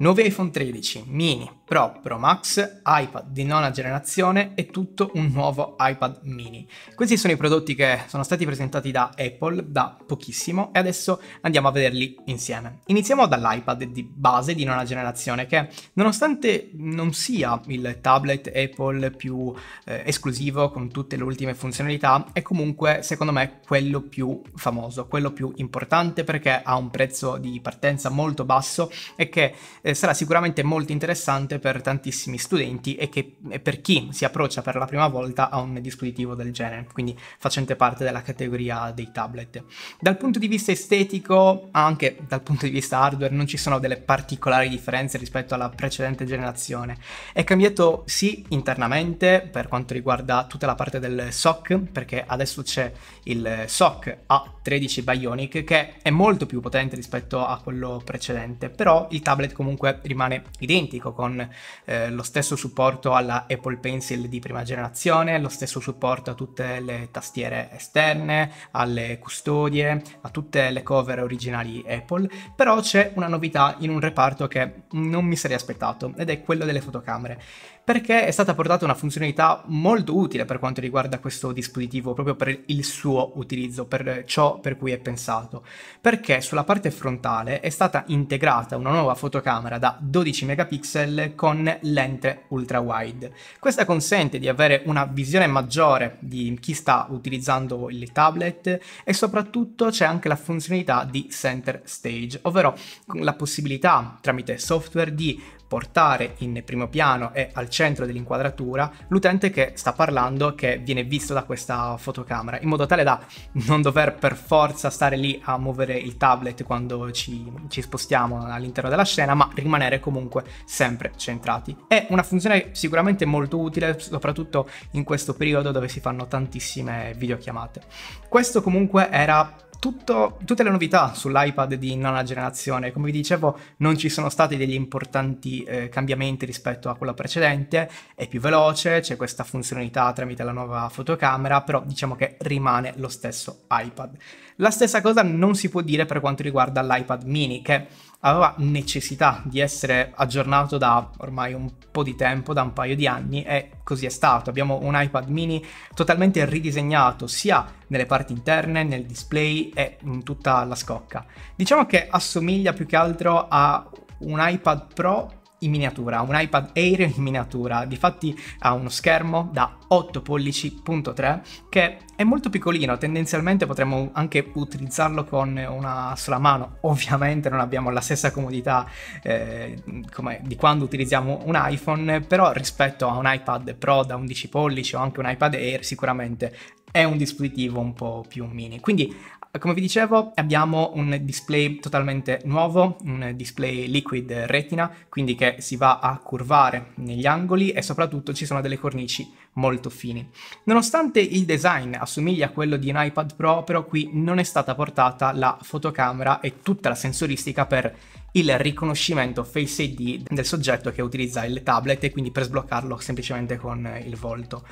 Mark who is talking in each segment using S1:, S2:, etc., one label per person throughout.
S1: 9 iPhone 13 mini Pro, Pro Max, iPad di nona generazione e tutto un nuovo iPad mini. Questi sono i prodotti che sono stati presentati da Apple da pochissimo e adesso andiamo a vederli insieme. Iniziamo dall'iPad di base di nona generazione che nonostante non sia il tablet Apple più eh, esclusivo con tutte le ultime funzionalità è comunque secondo me quello più famoso, quello più importante perché ha un prezzo di partenza molto basso e che eh, sarà sicuramente molto interessante per tantissimi studenti e, che, e per chi si approccia per la prima volta a un dispositivo del genere, quindi facente parte della categoria dei tablet. Dal punto di vista estetico, anche dal punto di vista hardware, non ci sono delle particolari differenze rispetto alla precedente generazione. È cambiato sì internamente per quanto riguarda tutta la parte del SOC, perché adesso c'è il SOC A13 Bionic che è molto più potente rispetto a quello precedente, però il tablet comunque rimane identico con eh, lo stesso supporto alla Apple Pencil di prima generazione, lo stesso supporto a tutte le tastiere esterne, alle custodie, a tutte le cover originali Apple, però c'è una novità in un reparto che non mi sarei aspettato ed è quello delle fotocamere perché è stata portata una funzionalità molto utile per quanto riguarda questo dispositivo, proprio per il suo utilizzo, per ciò per cui è pensato, perché sulla parte frontale è stata integrata una nuova fotocamera da 12 megapixel con lente ultra wide. Questa consente di avere una visione maggiore di chi sta utilizzando il tablet e soprattutto c'è anche la funzionalità di center stage, ovvero la possibilità tramite software di portare in primo piano e al centro dell'inquadratura l'utente che sta parlando, che viene visto da questa fotocamera, in modo tale da non dover per forza stare lì a muovere il tablet quando ci, ci spostiamo all'interno della scena, ma rimanere comunque sempre centrati. È una funzione sicuramente molto utile, soprattutto in questo periodo dove si fanno tantissime videochiamate. Questo comunque era tutto, tutte le novità sull'iPad di nona generazione. Come vi dicevo, non ci sono stati degli importanti eh, cambiamenti rispetto a quello precedente, è più veloce, c'è questa funzionalità tramite la nuova fotocamera, però diciamo che rimane lo stesso iPad. La stessa cosa non si può dire per quanto riguarda l'iPad mini, che aveva necessità di essere aggiornato da ormai un po' di tempo, da un paio di anni e così è stato. Abbiamo un iPad mini totalmente ridisegnato sia nelle parti interne, nel display e in tutta la scocca. Diciamo che assomiglia più che altro a un iPad Pro in miniatura, un iPad Air in miniatura, difatti ha uno schermo da 8 pollici.3 che è molto piccolino, tendenzialmente potremmo anche utilizzarlo con una sola mano, ovviamente non abbiamo la stessa comodità eh, come di quando utilizziamo un iPhone, però rispetto a un iPad Pro da 11 pollici o anche un iPad Air sicuramente è un dispositivo un po' più mini. Quindi come vi dicevo abbiamo un display totalmente nuovo, un display liquid retina, quindi che si va a curvare negli angoli e soprattutto ci sono delle cornici molto fini. Nonostante il design assomiglia a quello di un iPad Pro, però qui non è stata portata la fotocamera e tutta la sensoristica per il riconoscimento Face ID del soggetto che utilizza il tablet e quindi per sbloccarlo semplicemente con il volto.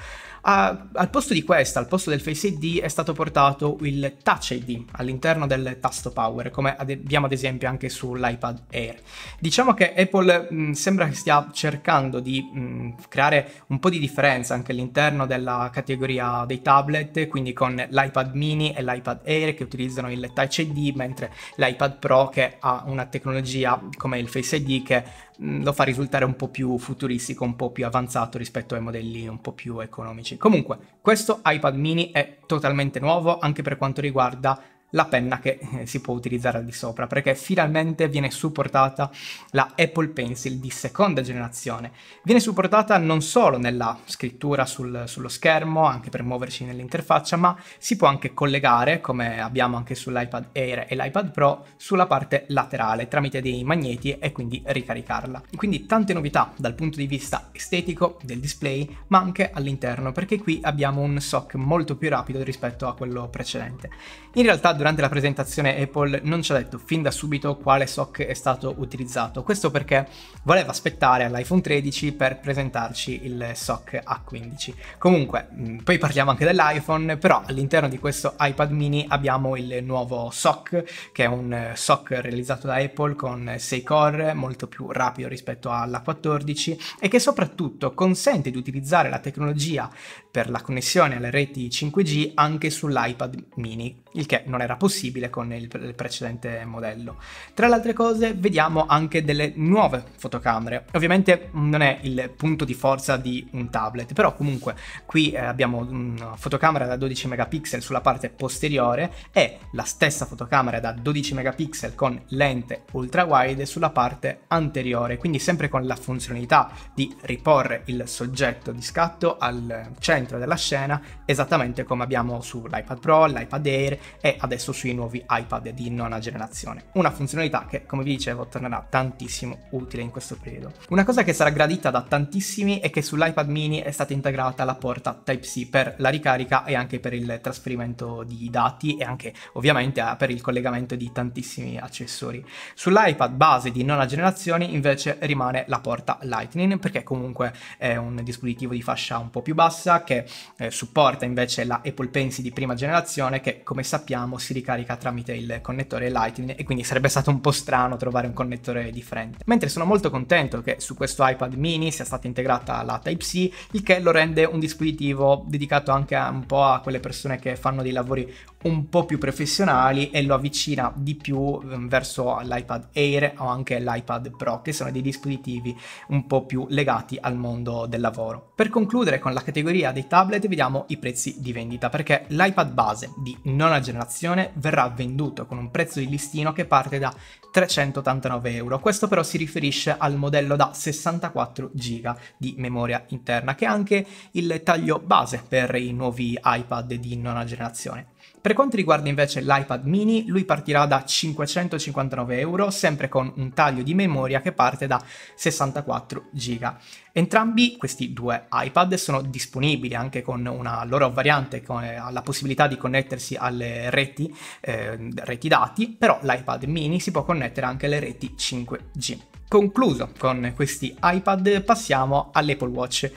S1: A, al posto di questa, al posto del Face ID, è stato portato il Touch ID all'interno del tasto Power, come ad, abbiamo ad esempio anche sull'iPad Air. Diciamo che Apple mh, mm, sembra che stia cercando di mh, mm, creare un po' di differenza anche all'interno della categoria dei tablet, quindi con l'iPad mini e l'iPad Air che utilizzano il Touch ID, mentre l'iPad Pro che ha una tecnologia come il Face ID che Mm, lo fa risultare un po' più futuristico, un po' più avanzato rispetto ai modelli un po' più economici. Comunque, questo iPad mini è totalmente nuovo anche per quanto riguarda la penna che eh, si può utilizzare al di sopra, perché finalmente viene supportata la Apple Pencil di seconda generazione. Viene supportata non solo nella scrittura sul, sullo schermo, anche per muoverci nell'interfaccia, ma si può anche collegare, come abbiamo anche sull'iPad Air e l'iPad Pro, sulla parte laterale tramite dei magneti e quindi ricaricarla. Quindi tante novità dal punto di vista estetico del display, ma anche all'interno, perché qui abbiamo un SOC molto più rapido rispetto a quello precedente. In realtà durante durante la presentazione Apple non ci ha detto fin da subito quale SOC è stato utilizzato, questo perché voleva aspettare all'iPhone 13 per presentarci il SOC A15. Comunque, mm, poi parliamo anche dell'iPhone, però all'interno di questo iPad mini abbiamo il nuovo SOC, che è un eh, SOC realizzato da Apple con 6 core, molto più rapido rispetto all'A14 e che soprattutto consente di utilizzare la tecnologia per la connessione alle reti 5G anche sull'iPad mini, il che non era era possibile con il, il precedente modello. Tra le altre cose vediamo anche delle nuove fotocamere. Ovviamente non è il punto di forza di un tablet, però comunque qui eh, abbiamo una fotocamera da 12 megapixel sulla parte posteriore e la stessa fotocamera da 12 megapixel con lente ultra wide sulla parte anteriore, quindi sempre con la funzionalità di riporre il soggetto di scatto al centro della scena, esattamente come abbiamo sull'iPad Pro, l'iPad Air e adesso adesso sui nuovi iPad di nona generazione. Una funzionalità che, come vi dicevo, tornerà tantissimo utile in questo periodo. Una cosa che sarà gradita da tantissimi è che sull'iPad mini è stata integrata la porta Type-C per la ricarica e anche per il trasferimento di dati e anche ovviamente eh, per il collegamento di tantissimi accessori. Sull'iPad base di nona generazione invece rimane la porta Lightning perché comunque è un dispositivo di fascia un po' più bassa che eh, supporta invece la Apple Pencil di prima generazione che come sappiamo si si ricarica tramite il connettore Lightning e quindi sarebbe stato un po' strano trovare un connettore differente. Mentre sono molto contento che su questo iPad mini sia stata integrata la Type-C, il che lo rende un dispositivo dedicato anche un po' a quelle persone che fanno dei lavori un po' più professionali e lo avvicina di più ehm, verso l'iPad Air o anche l'iPad Pro, che sono dei dispositivi un po' più legati al mondo del lavoro. Per concludere con la categoria dei tablet vediamo i prezzi di vendita, perché l'iPad base di nona generazione verrà venduto con un prezzo di listino che parte da 389 euro. Questo però si riferisce al modello da 64 giga di memoria interna, che è anche il taglio base per i nuovi iPad di nona generazione. Per quanto riguarda invece l'iPad mini, lui partirà da 559 euro, sempre con un taglio di memoria che parte da 64 GB. Entrambi questi due iPad sono disponibili anche con una loro variante che eh, ha la possibilità di connettersi alle reti, eh, reti dati, però l'iPad mini si può connettere anche alle reti 5G. Concluso con questi iPad, passiamo all'Apple Watch.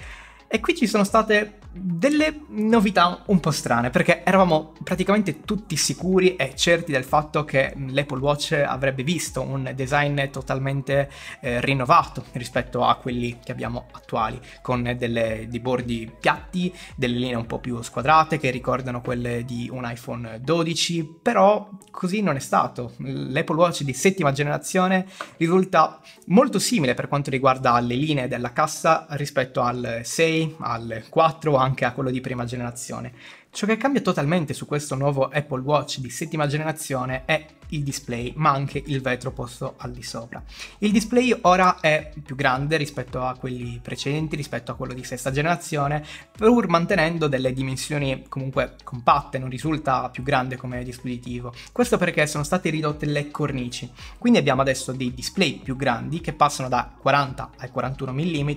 S1: E qui ci sono state delle novità un po' strane, perché eravamo praticamente tutti sicuri e certi del fatto che l'Apple Watch avrebbe visto un design totalmente eh, rinnovato rispetto a quelli che abbiamo attuali, con delle, dei bordi piatti, delle linee un po' più squadrate che ricordano quelle di un iPhone 12, però così non è stato. L'Apple Watch di settima generazione risulta molto simile per quanto riguarda le linee della cassa rispetto al 6, al 4, anche a quello di prima generazione. Ciò che cambia totalmente su questo nuovo Apple Watch di settima generazione è il display, ma anche il vetro posto al di sopra. Il display ora è più grande rispetto a quelli precedenti, rispetto a quello di sesta generazione, pur mantenendo delle dimensioni comunque compatte, non risulta più grande come dispositivo. Questo perché sono state ridotte le cornici. Quindi abbiamo adesso dei display più grandi che passano da 40 ai 41 mm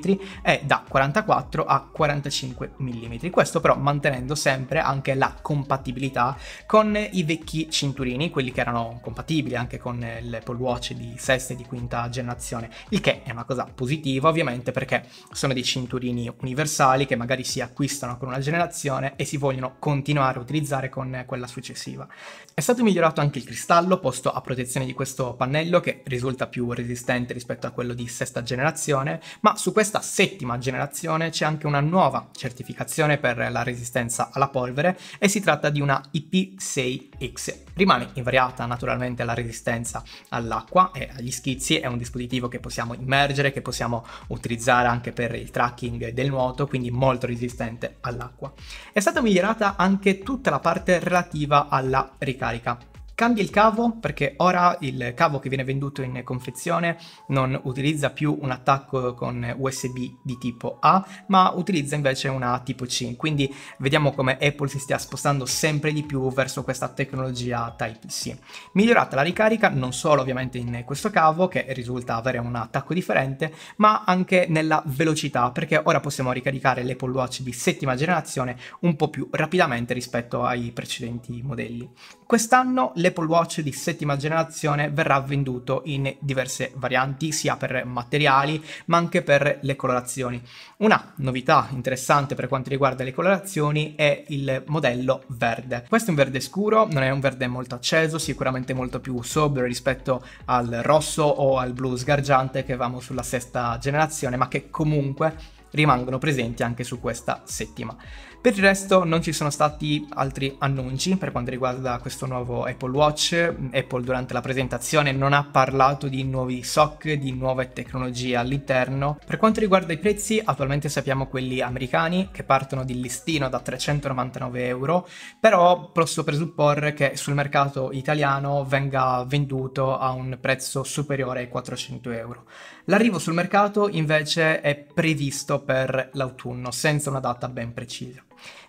S1: e da 44 a 45 mm. Questo però mantenendo sempre anche la compatibilità con i vecchi cinturini, quelli che erano compatibili anche con eh, l'Apple Watch di sesta e di quinta generazione, il che è una cosa positiva ovviamente perché sono dei cinturini universali che magari si acquistano con una generazione e si vogliono continuare a utilizzare con quella successiva. È stato migliorato anche il cristallo posto a protezione di questo pannello che risulta più resistente rispetto a quello di sesta generazione, ma su questa settima generazione c'è anche una nuova certificazione per la resistenza alla polvere e si tratta di una IP6X. Rimane invariata naturalmente la resistenza all'acqua e agli schizzi, è un dispositivo che possiamo immergere, che possiamo utilizzare anche per il tracking del nuoto, quindi molto resistente all'acqua. È stata migliorata anche tutta la parte relativa alla ricarica carica. Cambia il cavo perché ora il cavo che viene venduto in confezione non utilizza più un attacco con USB di tipo A, ma utilizza invece una tipo C. Quindi vediamo come Apple si stia spostando sempre di più verso questa tecnologia Type-C. Migliorata la ricarica non solo ovviamente in questo cavo che risulta avere un attacco differente, ma anche nella velocità perché ora possiamo ricaricare l'Apple Watch di settima generazione un po' più rapidamente rispetto ai precedenti modelli. Quest'anno l'Apple Apple Watch di settima generazione verrà venduto in diverse varianti, sia per materiali ma anche per le colorazioni. Una novità interessante per quanto riguarda le colorazioni è il modello verde. Questo è un verde scuro, non è un verde molto acceso, sicuramente molto più sobrio rispetto al rosso o al blu sgargiante che avevamo sulla sesta generazione, ma che comunque rimangono presenti anche su questa settima. Per il resto non ci sono stati altri annunci per quanto riguarda questo nuovo Apple Watch. Apple durante la presentazione non ha parlato di nuovi SOC, di nuove tecnologie all'interno. Per quanto riguarda i prezzi, attualmente sappiamo quelli americani che partono di listino da 399 euro, però posso presupporre che sul mercato italiano venga venduto a un prezzo superiore ai 400 euro. L'arrivo sul mercato invece è previsto per l'autunno, senza una data ben precisa.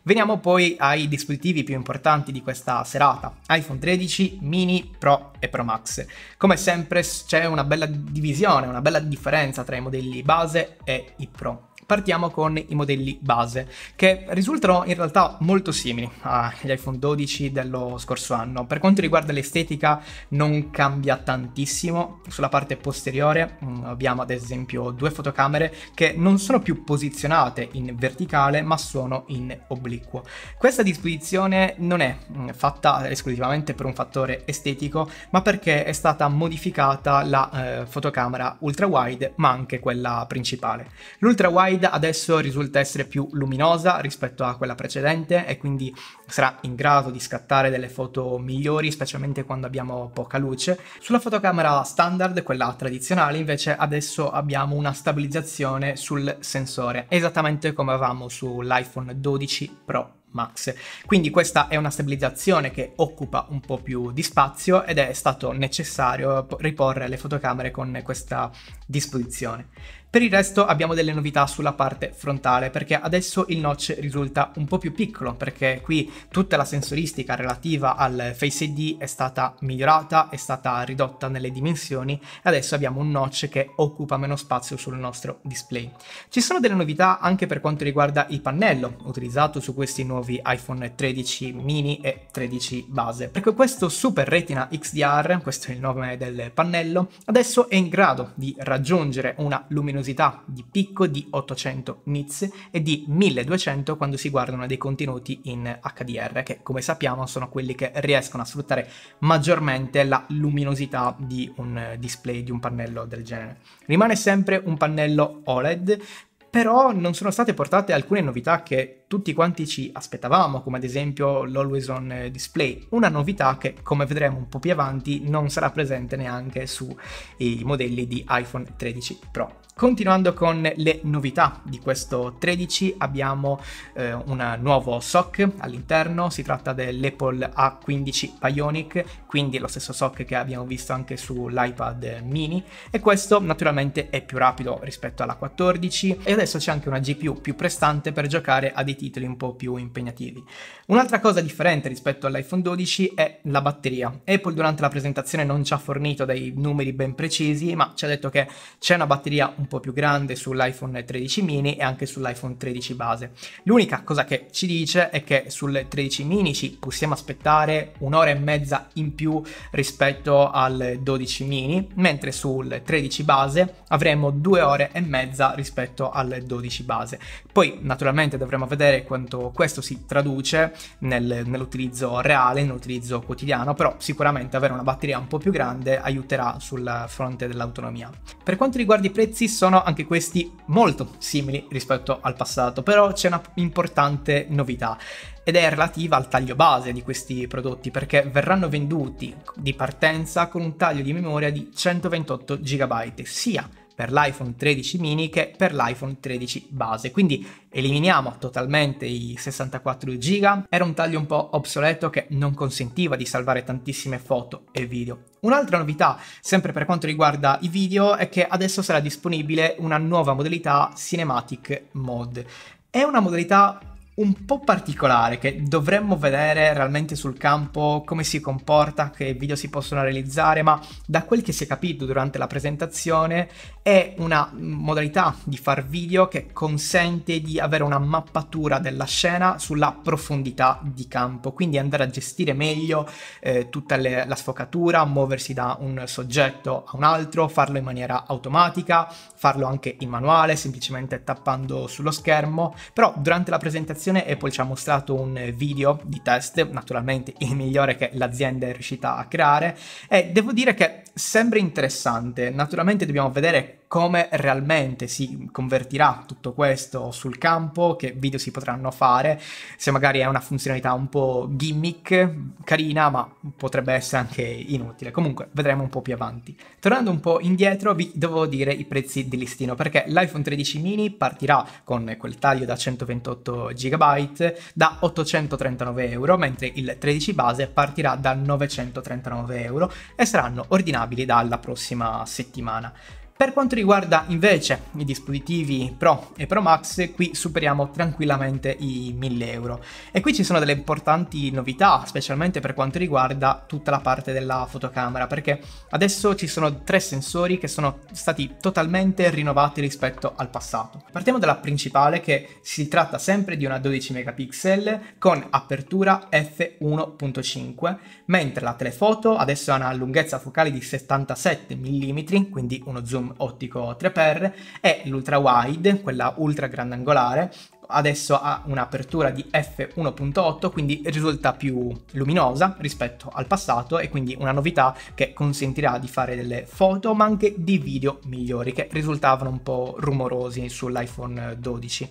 S1: Veniamo poi ai dispositivi più importanti di questa serata, iPhone 13, mini, Pro e Pro Max. Come sempre c'è una bella divisione, una bella differenza tra i modelli base e i Pro. Partiamo con i modelli base, che risultano in realtà molto simili agli iPhone 12 dello scorso anno. Per quanto riguarda l'estetica non cambia tantissimo, sulla parte posteriore mm, abbiamo ad esempio due fotocamere che non sono più posizionate in verticale ma sono in obliquo. Questa disposizione non è mm, fatta esclusivamente per un fattore estetico, ma perché è stata modificata la eh, fotocamera ultra wide ma anche quella principale. L'ultra wide slide adesso risulta essere più luminosa rispetto a quella precedente e quindi sarà in grado di scattare delle foto migliori, specialmente quando abbiamo poca luce. Sulla fotocamera standard, quella tradizionale, invece adesso abbiamo una stabilizzazione sul sensore, esattamente come avevamo sull'iPhone 12 Pro Max. Quindi questa è una stabilizzazione che occupa un po' più di spazio ed è stato necessario riporre le fotocamere con questa disposizione. Per il resto abbiamo delle novità sulla parte frontale perché adesso il notch risulta un po' più piccolo perché qui tutta la sensoristica relativa al Face ID è stata migliorata, è stata ridotta nelle dimensioni e adesso abbiamo un notch che occupa meno spazio sul nostro display. Ci sono delle novità anche per quanto riguarda il pannello utilizzato su questi nuovi iPhone 13 mini e 13 base perché questo Super Retina XDR, questo è il nome del pannello, adesso è in grado di raggiungere una luminosità luminosità di picco di 800 nits e di 1200 quando si guardano dei contenuti in HDR, che come sappiamo sono quelli che riescono a sfruttare maggiormente la luminosità di un eh, display, di un pannello del genere. Rimane sempre un pannello OLED, però non sono state portate alcune novità che tutti quanti ci aspettavamo, come ad esempio l'Always On eh, Display, una novità che, come vedremo un po' più avanti, non sarà presente neanche sui eh, modelli di iPhone 13 Pro. Continuando con le novità di questo 13 abbiamo eh, un nuovo SOC all'interno, si tratta dell'Apple A15 Bionic, quindi lo stesso SOC che abbiamo visto anche sull'iPad mini e questo naturalmente è più rapido rispetto alla 14 e adesso c'è anche una GPU più prestante per giocare a dei titoli un po' più impegnativi. Un'altra cosa differente rispetto all'iPhone 12 è la batteria. Apple durante la presentazione non ci ha fornito dei numeri ben precisi, ma ci ha detto che c'è una batteria un po' più grande sull'iPhone 13 mini e anche sull'iPhone 13 base. L'unica cosa che ci dice è che sul 13 mini ci possiamo aspettare un'ora e mezza in più rispetto al 12 mini, mentre sul 13 base avremo due ore e mezza rispetto al 12 base. Poi naturalmente dovremo vedere vedere quanto questo si traduce nel, nell'utilizzo reale, nell'utilizzo quotidiano, però sicuramente avere una batteria un po' più grande aiuterà sul fronte dell'autonomia. Per quanto riguarda i prezzi sono anche questi molto simili rispetto al passato, però c'è una importante novità ed è relativa al taglio base di questi prodotti perché verranno venduti di partenza con un taglio di memoria di 128 GB sia per l'iPhone 13 mini che per l'iPhone 13 base. Quindi eliminiamo totalmente i 64 GB, era un taglio un po' obsoleto che non consentiva di salvare tantissime foto e video. Un'altra novità, sempre per quanto riguarda i video, è che adesso sarà disponibile una nuova modalità Cinematic Mode. È una modalità un po' particolare che dovremmo vedere realmente sul campo come si comporta, che video si possono realizzare, ma da quel che si è capito durante la presentazione è una modalità di far video che consente di avere una mappatura della scena sulla profondità di campo, quindi andare a gestire meglio eh, tutta le, la sfocatura, muoversi da un soggetto a un altro, farlo in maniera automatica, farlo anche in manuale, semplicemente tappando sullo schermo, però durante la presentazione presentazione Apple ci ha mostrato un video di test, naturalmente il migliore che l'azienda è riuscita a creare e devo dire che sembra interessante, naturalmente dobbiamo vedere come realmente si convertirà tutto questo sul campo, che video si potranno fare, se magari è una funzionalità un po' gimmick, carina, ma potrebbe essere anche inutile. Comunque vedremo un po' più avanti. Tornando un po' indietro vi devo dire i prezzi di listino, perché l'iPhone 13 mini partirà con quel taglio da 128 GB da 839 euro, mentre il 13 base partirà da 939 euro e saranno ordinabili dalla prossima settimana. Per quanto riguarda invece i dispositivi Pro e Pro Max, qui superiamo tranquillamente i 1000 euro. E qui ci sono delle importanti novità, specialmente per quanto riguarda tutta la parte della fotocamera, perché adesso ci sono tre sensori che sono stati totalmente rinnovati rispetto al passato. Partiamo dalla principale che si tratta sempre di una 12 megapixel con apertura f1.5, mentre la telefoto adesso ha una lunghezza focale di 77 mm, quindi uno zoom zoom ottico 3x e l'ultra wide, quella ultra grandangolare, adesso ha un'apertura di f1.8 quindi risulta più luminosa rispetto al passato e quindi una novità che consentirà di fare delle foto ma anche di video migliori che risultavano un po' rumorosi sull'iPhone 12.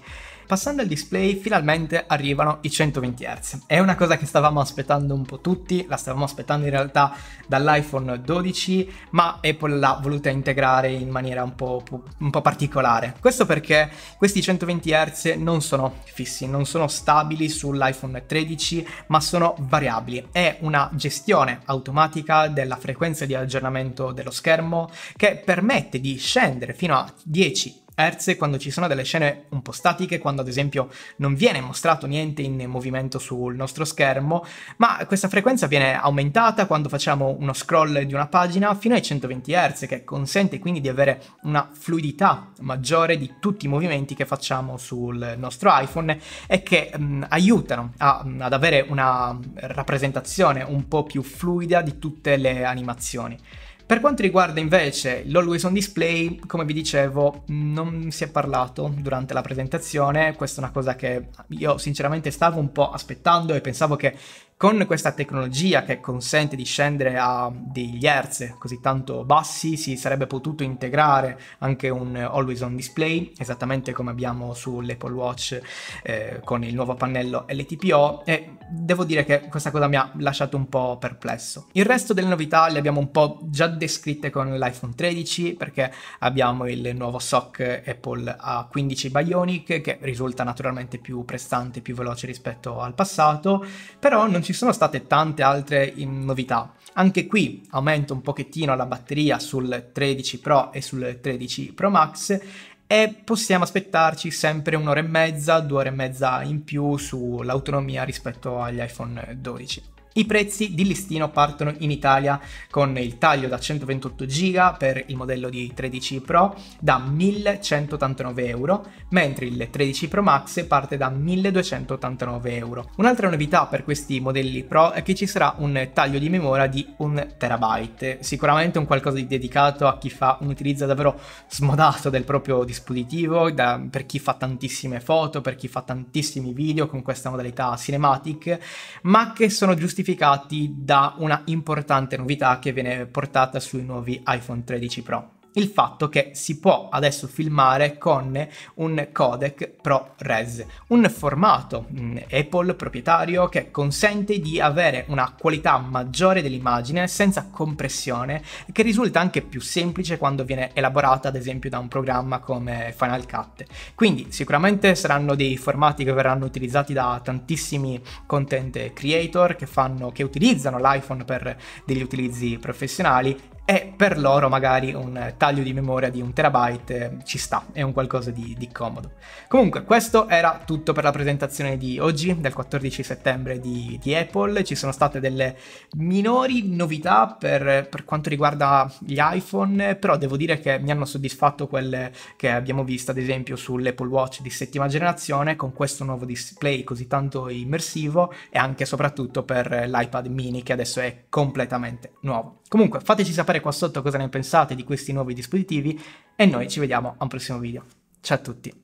S1: Passando al display finalmente arrivano i 120 Hz. È una cosa che stavamo aspettando un po' tutti, la stavamo aspettando in realtà dall'iPhone 12, ma Apple l'ha voluta integrare in maniera un po', un po particolare. Questo perché questi 120 Hz non sono fissi, non sono stabili sull'iPhone 13, ma sono variabili. È una gestione automatica della frequenza di aggiornamento dello schermo che permette di scendere fino a 10 Hertz quando ci sono delle scene un po' statiche, quando ad esempio non viene mostrato niente in movimento sul nostro schermo, ma questa frequenza viene aumentata quando facciamo uno scroll di una pagina fino ai 120 Hz che consente quindi di avere una fluidità maggiore di tutti i movimenti che facciamo sul nostro iPhone e che mh, mm, aiutano a, mm, ad avere una mm, rappresentazione un po' più fluida di tutte le animazioni. Per quanto riguarda invece l'Always on Display, come vi dicevo, non si è parlato durante la presentazione, questa è una cosa che io sinceramente stavo un po' aspettando e pensavo che con questa tecnologia che consente di scendere a degli hertz così tanto bassi si sarebbe potuto integrare anche un always on display, esattamente come abbiamo sull'Apple Watch eh, con il nuovo pannello LTPO e devo dire che questa cosa mi ha lasciato un po' perplesso. Il resto delle novità le abbiamo un po' già descritte con l'iPhone 13 perché abbiamo il nuovo SOC Apple A15 Bionic che risulta naturalmente più prestante, più veloce rispetto al passato, però non ci ci sono state tante altre novità. Anche qui aumenta un pochettino la batteria sul 13 Pro e sul 13 Pro Max e possiamo aspettarci sempre un'ora e mezza, due ore e mezza in più sull'autonomia rispetto agli iPhone 12. I prezzi di listino partono in Italia con il taglio da 128 GB per il modello di 13 Pro da 1189 euro, mentre il 13 Pro Max parte da 1289 euro. Un'altra novità per questi modelli Pro è che ci sarà un taglio di memoria di 1 terabyte, sicuramente un qualcosa di dedicato a chi fa un utilizzo davvero smodato del proprio dispositivo, da, per chi fa tantissime foto, per chi fa tantissimi video con questa modalità cinematic, ma che sono giustificati giustificati da una importante novità che viene portata sui nuovi iPhone 13 Pro il fatto che si può adesso filmare con un codec ProRes, un formato mm, Apple proprietario che consente di avere una qualità maggiore dell'immagine senza compressione, che risulta anche più semplice quando viene elaborata ad esempio da un programma come Final Cut. Quindi sicuramente saranno dei formati che verranno utilizzati da tantissimi content creator che, fanno, che utilizzano l'iPhone per degli utilizzi professionali e per loro magari un taglio di memoria di un terabyte eh, ci sta, è un qualcosa di, di comodo. Comunque questo era tutto per la presentazione di oggi, del 14 settembre di, di Apple, ci sono state delle minori novità per, per, quanto riguarda gli iPhone, però devo dire che mi hanno soddisfatto quelle che abbiamo visto ad esempio sull'Apple Watch di settima generazione con questo nuovo display così tanto immersivo e anche e soprattutto per l'iPad mini che adesso è completamente nuovo. Comunque fateci sapere qua sotto cosa ne pensate di questi nuovi dispositivi e noi ci vediamo a un prossimo video. Ciao a tutti!